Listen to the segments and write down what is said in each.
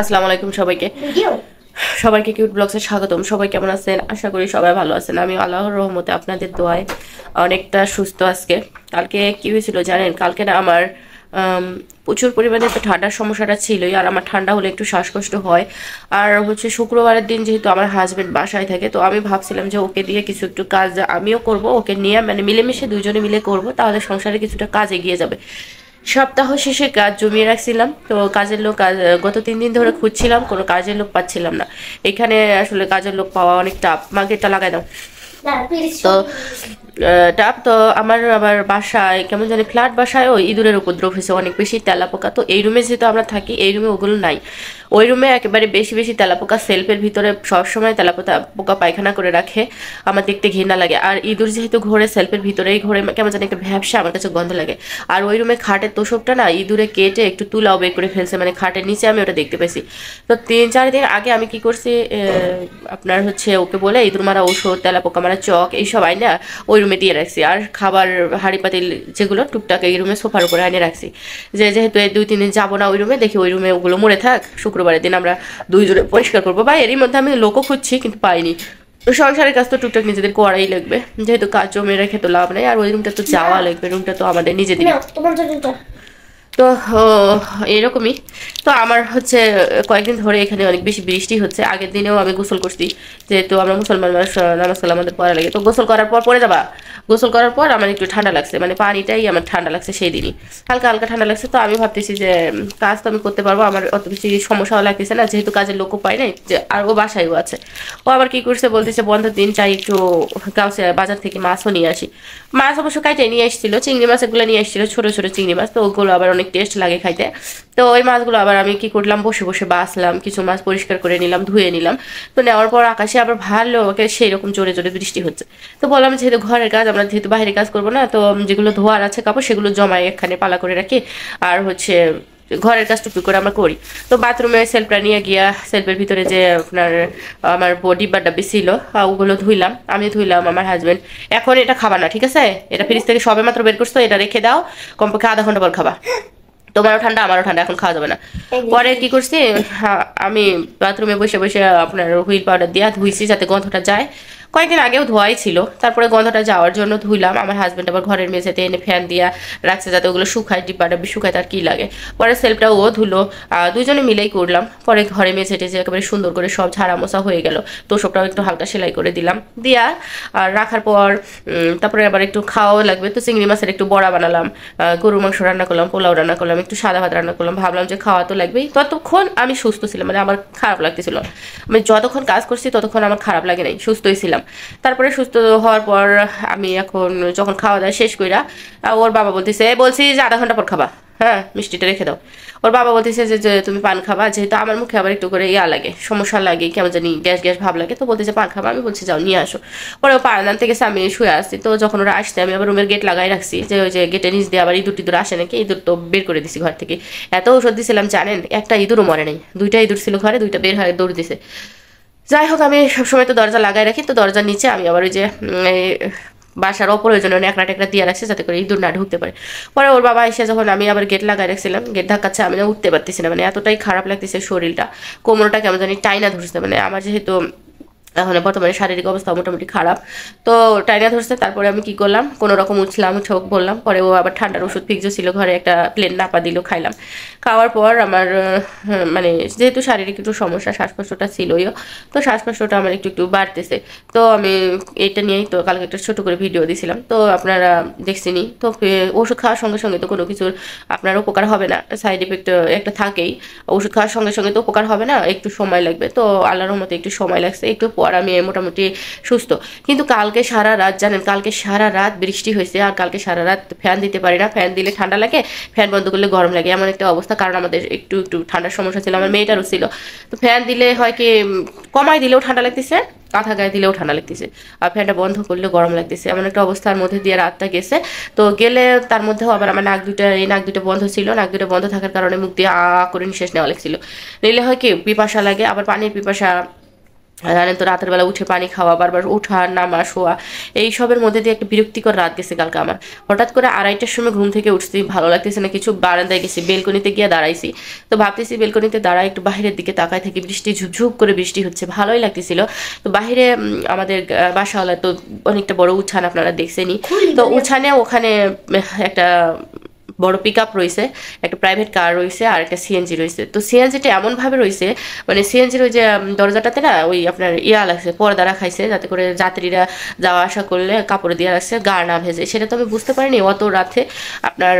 আসসালামু আলাইকুম সবাইকে সবাইকে কিউট ব্লগসে স্বাগতম সবাই কেমন আছেন আশা করি সবাই ভালো আছেন আমি আল্লাহর রহমতে আপনাদের দোয়ায় অনেকটা সুস্থ আজকে কালকে কি হয়েছিল জানেন কালকে না আমার প্রচুর পরিমাণে তো ঠান্ডার সমস্যাটা ছিলই আর আমার ঠান্ডা হলে একটু শ্বাসকষ্ট হয় আর হচ্ছে শুক্রবারের দিন যেহেতু আমার হাজব্যান্ড বাসায় থাকে তো আমি ভাবছিলাম যে ওকে দিয়ে কিছু একটু কাজ আমিও করব ওকে নিয়ে মানে মিলেমিশে দুজনে মিলে করব তাহলে সংসারে কিছুটা কাজ এগিয়ে যাবে সপ্তাহ শেষে কাজ জমিয়ে রাখছিলাম তো কাজের লোক গত তিন দিন ধরে খুঁজছিলাম কোনো কাজের লোক পাচ্ছিলাম না এখানে আসলে কাজের লোক পাওয়া অনেক টাফ মাকে এটা লাগাই দাও তো টাপ তো আমার আবার বাসায় কেমন জানি ফ্ল্যাট বাসায়ও ইঁদুরের উপদ্রব হয়েছে অনেক বেশি তেলাপোকা তো এই রুমে যেহেতু আমরা থাকি এই রুমে ওগুলো নাই ওই রুমে একেবারে বেশি বেশি তেলাপোকা সেলফের ভিতরে সবসময় তেলাপোতা পোকা পায়খানা করে রাখে আমার দেখতে ঘৃণা লাগে আর ইঁদুর যেহেতু ঘোরে সেলফের ভিতরেই ঘোরে কেমন জানি একটা ভ্যাবসা আমার কাছে গন্ধ লাগে আর ওই রুমে খাটের তোষকটা না ইঁদুরে কেটে একটু তুলাও বের করে ফেলছে মানে খাটের নিচে আমি ওটা দেখতে পেয়েছি তো তিন চার দিন আগে আমি কি করছি আপনার হচ্ছে ওকে বলে ইঁদুর মারা ওষুধ তেলাপোকা মারা চক এইসব আইনা ওই রুমে দিয়ে রাখছি আর খাবার হাড়ি পাতি যেগুলো টুকটাক এই রুমে সোফার উপরে এনে রাখছি যে যেহেতু এই দুই তিন দিন যাবো না ওই রুমে দেখি ওই রুমে ওগুলো মরে থাক শুক্রবারের দিন আমরা দুই জোরে পরিষ্কার করবো বা এরই মধ্যে আমি লোকও খুঁজছি কিন্তু পাইনি সংসারের কাজ তো টুকটাক নিজেদের করাই লাগবে যেহেতু কাজ জমে রেখে তো লাভ নেই আর ওই রুমটা তো যাওয়া লাগবে রুমটা তো আমাদের নিজেদের তো এরকমই তো আমার হচ্ছে কয়েকদিন ধরে এখানে অনেক বেশি বৃষ্টি হচ্ছে আগের দিনেও আমি গোসল করছি যেহেতু আমরা মুসলমান মানুষ নামাজ আমাদের পড়া লাগে তো গোসল করার পর পরে যাবা গোসল করার পর আমার একটু ঠান্ডা লাগছে মানে পানিটাই আমার ঠান্ডা লাগছে সেই দিনই হালকা হালকা ঠান্ডা লাগছে তো আমি ভাবতেছি যে কাজ তো আমি করতে পারবো আমার অত বেশি সমস্যাও লাগতেছে না যেহেতু কাজের লোকও পাই নাই যে আর ও বাসায়ও আছে ও আবার কি করছে বলতেছে বন্ধের দিন চাই একটু কাউসে বাজার থেকে মাছও নিয়ে আসি মাছ অবশ্য কাইটাই নিয়ে এসেছিলো চিংড়ি মাছ এগুলো নিয়ে এসেছিলো ছোটো ছোটো চিংড়ি মাছ তো ওগুলো আবার অনেক টেস্ট লাগে খাইতে তো ওই মাছগুলো আবার আমি কি করলাম বসে বসে বাসলাম কিছু মাছ পরিষ্কার করে নিলাম ধুয়ে নিলাম তো নেওয়ার পর আকাশে আবার ভালো সেই রকম জোরে জোরে বৃষ্টি হচ্ছে তো বললাম যেহেতু ঘরের কাজ কাজ আমরা যেহেতু বাইরে কাজ করব না তো যেগুলো ধোয়ার আছে কাপড় সেগুলো জমাই এখানে পালা করে রাখি আর হচ্ছে ঘরের কাজ টুপি করে আমরা করি তো বাথরুমে সেলফটা নিয়ে গিয়া সেলফের ভিতরে যে আপনার আমার বডি বা ডাব্বি ছিল ওগুলো ধুইলাম আমি ধুইলাম আমার হাজব্যান্ড এখন এটা খাবা না ঠিক আছে এটা ফ্রিজ থেকে সবে মাত্র বের করছো এটা রেখে দাও কমপক্ষে আধা ঘন্টা পর খাবা তোমারও ঠান্ডা আমারও ঠান্ডা এখন খাওয়া যাবে না পরে কি করছি আমি বাথরুমে বসে বসে আপনার হুইল পাউডার দিয়া ধুইছি যাতে গন্ধটা যায় কয়েকদিন আগেও ধোয়াই ছিল তারপরে গন্ধটা যাওয়ার জন্য ধুইলাম আমার হাজব্যান্ড আবার ঘরের মেঝেতে এনে ফ্যান দিয়া রাখছে যাতে ওগুলো শুকায় ডিব্বাটা শুকায় তার কী লাগে পরে সেলফটা ও ধুলো দুজনে মিলেই করলাম পরে ঘরে মেঝে টেঝে একেবারে সুন্দর করে সব ঝাড়া মশা হয়ে গেল সবটাও একটু হালকা সেলাই করে দিলাম দিয়া আর রাখার পর তারপরে আবার একটু খাওয়াও লাগবে তো চিংড়ি মাছের একটু বড়া বানালাম গরু মাংস রান্না করলাম পোলাও রান্না করলাম একটু সাদা ভাত রান্না করলাম ভাবলাম যে খাওয়া তো লাগবেই ততক্ষণ আমি সুস্থ ছিলাম মানে আমার খারাপ লাগতেছিল আমি যতক্ষণ কাজ করছি ততক্ষণ আমার খারাপ লাগে নাই সুস্থই ছিলাম তারপরে সুস্থ হওয়ার পর আমি এখন যখন খাওয়া দাওয়া শেষ কইরা ওর বাবা বলতেছে বলছি যে আধা ঘন্টা পর খাবা হ্যাঁ মিষ্টিটা রেখে দাও ওর বাবা বলতেছে যে তুমি পান খাবা যেহেতু আমার মুখে আবার একটু করে ইয়া লাগে সমস্যা লাগে কেমন জানি গ্যাস গ্যাস ভাব লাগে তো বলতেছে পান খাবা আমি বলছি যাও নিয়ে আসো পরে ও পাড়ান থেকে আমি শুয়ে আসছি তো যখন ওরা আসছে আমি আবার রুমের গেট লাগাই রাখছি যে ওই যে গেটে নিচ দিয়ে আবার ইঁদুর টিঁদুর আসে নাকি ইঁদুর তো বের করে দিছি ঘর থেকে এত ওষুধ দিছিলাম জানেন একটা ইঁদুরও মরে নেই দুইটা ইঁদুর ছিল ঘরে দুইটা বের হয়ে দৌড় দিছে যাই হোক আমি সবসময় তো দরজা লাগাই রাখি তো দরজার নিচে আমি আবার ওই যে বাসার অপ্রয়োজনীয় একটা ট্যাকড়া দিয়ে রাখছে যাতে করে ইঁদুর না ঢুকতে পারে পরে ওর বাবা এসে যখন আমি আবার গেট লাগাই রাখছিলাম গেট ধাক্কাচ্ছে আমি না উঠতে পারতেছি না মানে এতটাই খারাপ লাগতেছে শরীরটা কোমরটা কেমন জানি টাইনা ধরছে মানে আমার যেহেতু এখন বর্তমানে শারীরিক অবস্থা মোটামুটি খারাপ তো টাইনা ধরছে তারপরে আমি কি করলাম কোনো রকম উঠলাম ঠোক বললাম পরে ও আবার ঠান্ডার ওষুধ ফিক্স ছিল ঘরে একটা প্লেন নাপা দিল খাইলাম খাওয়ার পর আমার মানে যেহেতু শারীরিক একটু সমস্যা শ্বাসকষ্টটা ছিলইও তো শ্বাসকষ্টটা আমার একটু একটু বাড়তেছে তো আমি এটা নিয়েই তো কালকে একটা ছোটো করে ভিডিও দিয়েছিলাম তো আপনারা দেখছিনি তো ওষুধ খাওয়ার সঙ্গে সঙ্গে তো কোনো কিছুর আপনার উপকার হবে না সাইড ইফেক্ট একটা থাকেই ওষুধ খাওয়ার সঙ্গে সঙ্গে তো উপকার হবে না একটু সময় লাগবে তো আল্লাহর মতো একটু সময় লাগছে একটু পর আমি মোটামুটি সুস্থ কিন্তু কালকে সারা রাত জানেন কালকে সারা রাত বৃষ্টি হয়েছে আর কালকে সারা রাত ফ্যান দিতে পারি না ফ্যান দিলে ঠান্ডা লাগে ফ্যান বন্ধ করলে গরম লাগে এমন একটা অবস্থা কারণ আমাদের একটু একটু ঠান্ডার সমস্যা ছিল আমার মেয়েটারও ছিল তো ফ্যান দিলে হয় কি কমাই দিলেও ঠান্ডা লাগতেছে কাঁথা গায়ে দিলেও ঠান্ডা লাগতেছে আর ফ্যানটা বন্ধ করলেও গরম লাগতেছে এমন একটা অবস্থার মধ্যে দিয়ে রাতটা গেছে তো গেলে তার মধ্যেও আবার আমার নাক দুটা এই নাক দুটো বন্ধ ছিল নাক দুটো বন্ধ থাকার কারণে মুখ দিয়ে আ করে নিঃশ্বাস নেওয়া লাগছিল নিলে হয় কি পিপাসা লাগে আবার পানির পিপাসা জানেন হ্যাঁ। তো রাতের বেলা উঠে পানি খাওয়া বারবার ওঠা নামা শোয়া এইসবের মধ্যে দিয়ে একটা বিরক্তিকর রাত গেছে কালকে আমার হঠাৎ করে আড়াইটার সময় ঘুম থেকে উঠতে ভালো লাগতেছে না কিছু বারান্দায় গেছি বেলকনিতে গিয়ে দাঁড়াইছি তো ভাবতেছি বেলকনিতে দাঁড়ায় একটু বাহিরের দিকে তাকায় থাকি বৃষ্টি ঝুপঝুপ করে বৃষ্টি হচ্ছে ভালোই লাগতেছিল তো বাহিরে আমাদের বাসাওয়ালা তো অনেকটা বড় উছান আপনারা দেখছেনি তো উছানে ওখানে একটা বড় পিক আপ রয়েছে একটা প্রাইভেট কার রয়েছে আর একটা সিএনজি রয়েছে তো সিএনজিটা এমনভাবে রয়েছে মানে সিএনজির ওই যে দরজাটাতে না ওই আপনার ইয়া লাগছে পর্দা রাখাইছে যাতে করে যাত্রীরা যাওয়া আসা করলে কাপড় দিয়ে রাখছে গা না ভেজে সেটা তো আমি বুঝতে পারিনি অত রাতে আপনার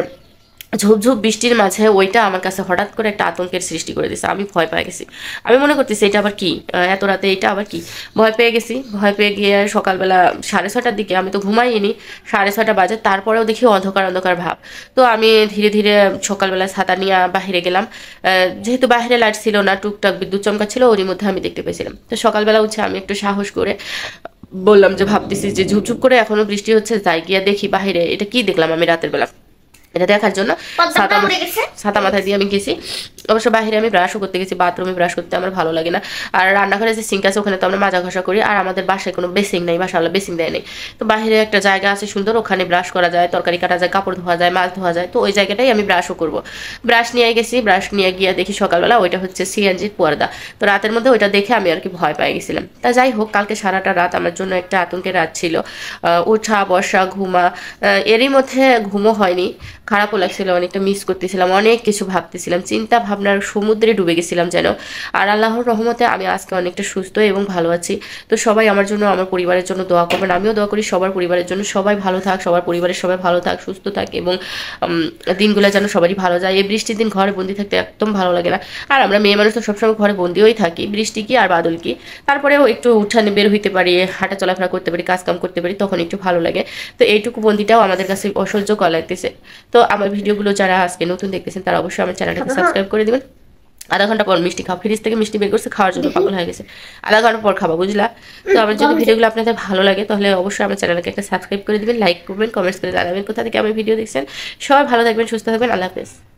ঝোপঝোপ বৃষ্টির মাঝে ওইটা আমার কাছে হঠাৎ করে একটা আতঙ্কের সৃষ্টি করে দিয়েছে আমি ভয় পেয়ে গেছি আমি মনে করতেছি এটা আবার কি এত রাতে এটা আবার কি ভয় পেয়ে গেছি ভয় পেয়ে গিয়ে সকালবেলা সাড়ে ছটার দিকে আমি তো ঘুমাইনি সাড়ে ছটা বাজে তারপরেও দেখি অন্ধকার অন্ধকার ভাব তো আমি ধীরে ধীরে সকালবেলা ছাতা নিয়ে বাহিরে গেলাম যেহেতু বাহিরে লাইট ছিল না টুকটাক বিদ্যুৎ চমকা ছিল ওরই মধ্যে আমি দেখতে পেয়েছিলাম তো সকালবেলা উঠে আমি একটু সাহস করে বললাম যে ভাবতেছি যে ঝুপঝুপ করে এখনো বৃষ্টি হচ্ছে যাই গিয়া দেখি বাহিরে এটা কি দেখলাম আমি রাতের বেলা এটা দেখার জন্য ছাতা মাথায় দিয়ে আমি গেছি অবশ্য বাইরে আমি ব্রাশও করতে গেছি বাথরুমে ব্রাশ করতে আমার ভালো লাগে না আর রান্নাঘরে যে সিঙ্ক আছে ওখানে তো আমরা মাজা ঘষা করি আর আমাদের বাসায় কোনো বেসিং নেই বাসাওয়ালা বেসিং দেয় নেই তো বাইরে একটা জায়গা আছে সুন্দর ওখানে ব্রাশ করা যায় তরকারি কাটা যায় কাপড় ধোয়া যায় মাছ ধোয়া যায় তো ওই জায়গাটাই আমি ব্রাশও করব ব্রাশ নিয়ে গেছি ব্রাশ নিয়ে গিয়ে দেখি সকালবেলা ওইটা হচ্ছে সিএনজির পর্দা তো রাতের মধ্যে ওইটা দেখে আমি আর কি ভয় পেয়ে গেছিলাম তা যাই হোক কালকে সারাটা রাত আমার জন্য একটা আতঙ্কের রাত ছিল ওঠা বসা ঘুমা এরই মধ্যে ঘুমও হয়নি খারাপও লাগছিল অনেকটা মিস করতেছিলাম অনেক কিছু ভাবতেছিলাম চিন্তা আপনার সমুদ্রে ডুবে গেছিলাম যেন আর আল্লাহর রহমতে আমি আজকে অনেকটা সুস্থ এবং ভালো আছি তো সবাই আমার জন্য আমার পরিবারের জন্য দোয়া করবেন আমিও দোয়া করি সবার পরিবারের জন্য সবাই ভালো থাক সবার পরিবারের সবাই ভালো থাক সুস্থ থাক এবং দিনগুলো যেন সবারই ভালো যায় এই বৃষ্টির দিন ঘরে বন্দি থাকতে একদম ভালো লাগে না আর আমরা মেয়ে মানুষ তো সবসময় ঘরে বন্দিওই থাকি বৃষ্টি কি আর বাদল কি তারপরেও একটু উঠানে বের হইতে পারি হাঁটা চলাফেরা করতে পারি কাজকাম করতে পারি তখন একটু ভালো লাগে তো এইটুকু বন্দিটাও আমাদের কাছে অসহ্য কর লাগতেছে তো আমার ভিডিওগুলো যারা আজকে নতুন দেখতেছেন তারা অবশ্যই আমার চ্যানেলটাকে হ্যাঁ, হ্যাঁ। সাবস্ক্রাইব করে করে দেবেন আধা ঘন্টা পর মিষ্টি খাওয়া ফ্রিজ থেকে মিষ্টি বের করছে খাওয়ার জন্য পাগল হয়ে গেছে আধা ঘন্টা পর খাবা বুঝলা তো আমার যদি ভিডিওগুলো আপনাদের ভালো লাগে তাহলে অবশ্যই আমার চ্যানেলকে একটা সাবস্ক্রাইব করে দেবেন লাইক করবেন কমেন্টস করে জানাবেন কোথা থেকে আমি ভিডিও দেখছেন সবাই ভালো থাকবেন সুস্থ থাকবেন আল্লাহ হাফেজ